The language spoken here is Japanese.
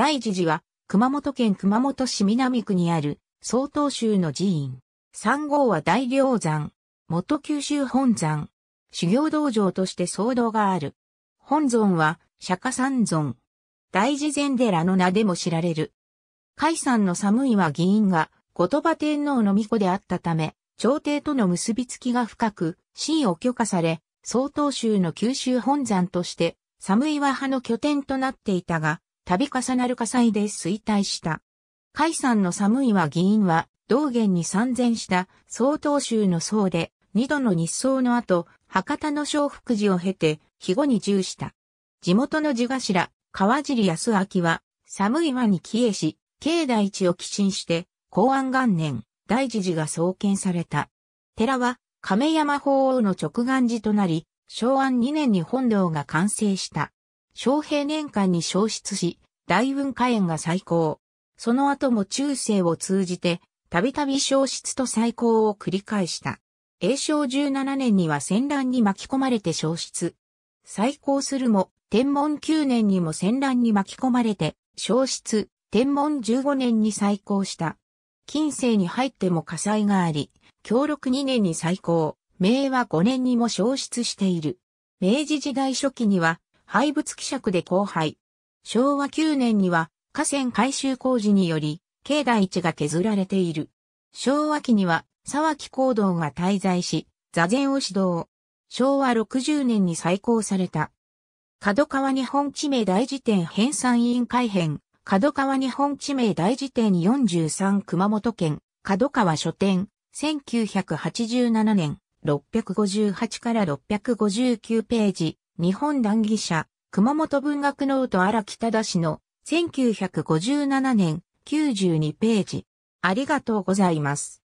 大慈寺は、熊本県熊本市南区にある、曹洞宗の寺院。三号は大霊山、元九州本山、修行道場として僧堂がある。本尊は、釈迦三尊。大慈禅寺の名でも知られる。海山の寒いは議員が、後鳥羽天皇の御子であったため、朝廷との結びつきが深く、真を許可され、曹洞宗の九州本山として、寒岩派の拠点となっていたが、度重なる火災で衰退した。海山の寒いは議員は、道元に参戦した曹洞宗の僧で、二度の日僧の後、博多の小福寺を経て、肥後に従した。地元の地頭、川尻康明は、寒い輪に帰依し、境内地を寄進して、公安元年、大寺寺が創建された。寺は、亀山法王の直願寺となり、昭安2年に本堂が完成した。小平年間に消失し、大雲火炎が再興。その後も中世を通じて、たびたび消失と再興を繰り返した。永正17年には戦乱に巻き込まれて消失。再興するも、天文9年にも戦乱に巻き込まれて、消失、天文15年に再興した。近世に入っても火災があり、協力2年に再興、明和5年にも消失している。明治時代初期には廃物希釈で荒廃。昭和9年には河川改修工事により、境内地が削られている。昭和期には沢木行動が滞在し、座禅を指導。昭和60年に再興された。角川日本地名大辞典編纂委員会編、角川日本地名大辞典43熊本県、角川書店、1987年、658から659ページ、日本談義者、熊本文学ノート荒木忠の1957年92ページ。ありがとうございます。